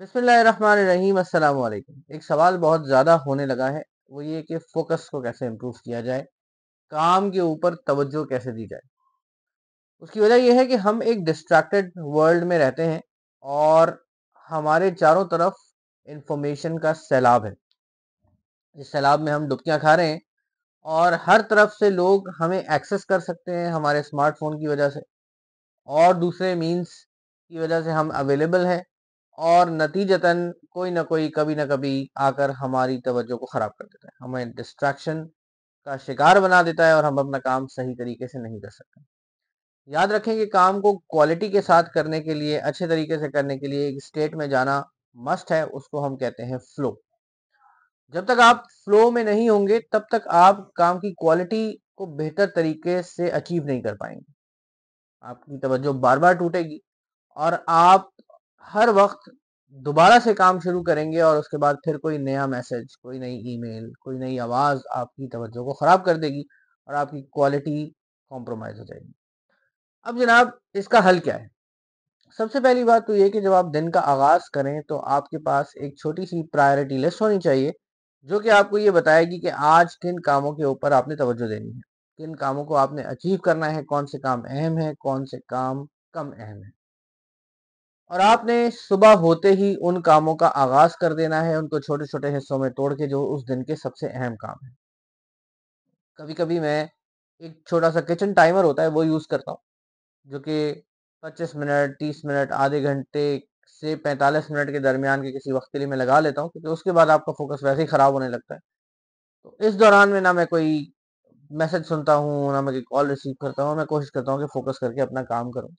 बिसमीम अस्सलाम वालेकुम एक सवाल बहुत ज़्यादा होने लगा है वो ये कि फोकस को कैसे इम्प्रूव किया जाए काम के ऊपर तवज्जो कैसे दी जाए उसकी वजह यह है कि हम एक डिस्ट्रैक्टेड वर्ल्ड में रहते हैं और हमारे चारों तरफ इंफॉर्मेशन का सैलाब है इस सैलाब में हम डुबकियाँ खा रहे हैं और हर तरफ से लोग हमें एक्सेस कर सकते हैं हमारे स्मार्टफोन की वजह से और दूसरे मीन्स की वजह से हम अवेलेबल हैं और नतीजतन कोई ना कोई कभी ना कभी आकर हमारी तवज्जो को ख़राब कर देता है हमें डिस्ट्रैक्शन का शिकार बना देता है और हम अपना काम सही तरीके से नहीं कर सकते याद रखें कि काम को क्वालिटी के साथ करने के लिए अच्छे तरीके से करने के लिए एक स्टेट में जाना मस्ट है उसको हम कहते हैं फ्लो जब तक आप फ्लो में नहीं होंगे तब तक आप काम की क्वालिटी को बेहतर तरीके से अचीव नहीं कर पाएंगे आपकी तवज्जो बार बार टूटेगी और आप हर वक्त दोबारा से काम शुरू करेंगे और उसके बाद फिर कोई नया मैसेज कोई नई ईमेल कोई नई आवाज़ आपकी तवज्जो को ख़राब कर देगी और आपकी क्वालिटी कॉम्प्रोमाइज़ हो जाएगी अब जनाब इसका हल क्या है सबसे पहली बात तो ये कि जब आप दिन का आगाज़ करें तो आपके पास एक छोटी सी प्रायोरिटी लिस्ट होनी चाहिए जो कि आपको ये बताएगी कि आज किन कामों के ऊपर आपने तवज्जो देनी है किन कामों को आपने अचीव करना है कौन से काम अहम है कौन से काम कम अहम है और आपने सुबह होते ही उन कामों का आगाज कर देना है उनको छोटे छोटे हिस्सों में तोड़ के जो उस दिन के सबसे अहम काम है कभी कभी मैं एक छोटा सा किचन टाइमर होता है वो यूज़ करता हूँ जो कि 25 मिनट 30 मिनट आधे घंटे से 45 मिनट के दरमियान के किसी वक्त के लिए मैं लगा लेता हूँ क्योंकि उसके बाद आपका फोकस वैसे ही ख़राब होने लगता है तो इस दौरान में ना मैं कोई मैसेज सुनता हूँ ना मैं कॉल रिसीव करता हूँ मैं कोशिश करता हूँ कि फोकस करके अपना काम करूँ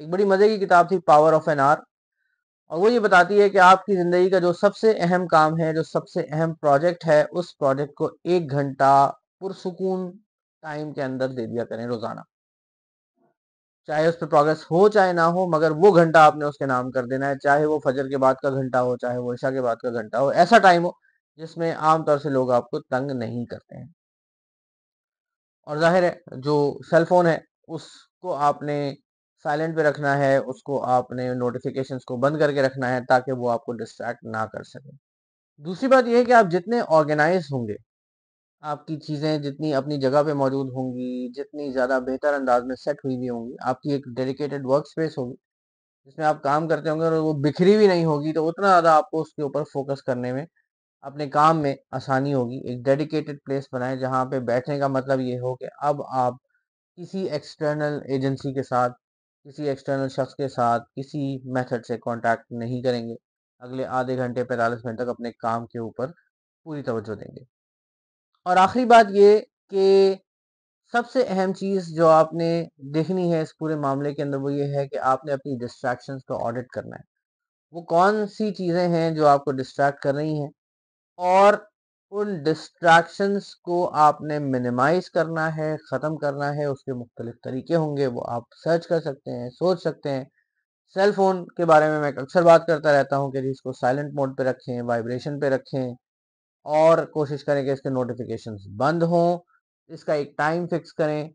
एक बड़ी मज़े की किताब थी पावर ऑफ एन आर और वो ये बताती है कि आपकी ज़िंदगी का जो सबसे अहम काम है जो सबसे अहम प्रोजेक्ट है उस प्रोजेक्ट को एक घंटा पुरसकून टाइम के अंदर दे दिया करें रोज़ाना चाहे उस पर प्रोग्रेस हो चाहे ना हो मगर वो घंटा आपने उसके नाम कर देना है चाहे वो फजर के बाद का घंटा हो चाहे वो ईशा के बाद का घंटा हो ऐसा टाइम हो जिसमें आमतौर से लोग आपको तंग नहीं करते हैं और जाहिर है जो सेलफोन है उसको आपने साइलेंट पे रखना है उसको आपने नोटिफिकेशन को बंद करके रखना है ताकि वो आपको डिस्ट्रैक्ट ना कर सके दूसरी बात यह है कि आप जितने ऑर्गेनाइज होंगे आपकी चीज़ें जितनी अपनी जगह पे मौजूद होंगी जितनी ज़्यादा बेहतर अंदाज में सेट हुई भी होंगी आपकी एक डेडिकेटेड वर्क स्पेस होगी जिसमें आप काम करते होंगे और वो बिखरी भी नहीं होगी तो उतना ज़्यादा आपको उसके ऊपर फोकस करने में अपने काम में आसानी होगी एक डेडिकेटेड प्लेस बनाएं जहाँ पे बैठने का मतलब ये हो कि अब आप किसी एक्सटर्नल एजेंसी के साथ किसी एक्सटर्नल शख्स के साथ किसी मेथड से कांटेक्ट नहीं करेंगे अगले आधे घंटे पैंतालीस मिनट तक अपने काम के ऊपर पूरी तवज्जो देंगे और आखिरी बात ये कि सबसे अहम चीज़ जो आपने देखनी है इस पूरे मामले के अंदर वो ये है कि आपने अपनी डिस्ट्रैक्शन को ऑडिट करना है वो कौन सी चीज़ें हैं जो आपको डिस्ट्रैक्ट कर रही हैं और उन डिस्ट्रैक्शंस को आपने मिनिमाइज करना है ख़त्म करना है उसके मुख्तलिफ तरीके होंगे वो आप सर्च कर सकते हैं सोच सकते हैं सेल फोन के बारे में मैं अक्सर बात करता रहता हूँ कि जी इसको साइलेंट मोड पर रखें वाइब्रेशन पर रखें और कोशिश करें कि इसके नोटिफिकेशन बंद हों इसका एक टाइम फिक्स करें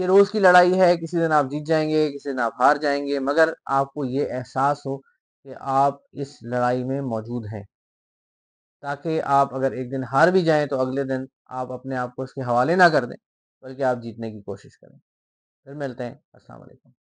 ये रोज़ की लड़ाई है किसी दिन आप जीत जाएंगे किसी दिन आप हार जाएंगे मगर आपको ये एहसास हो कि आप इस लड़ाई में मौजूद हैं ताकि आप अगर एक दिन हार भी जाएं तो अगले दिन आप अपने आप को उसके हवाले ना कर दें बल्कि आप जीतने की कोशिश करें फिर मिलते हैं असलकम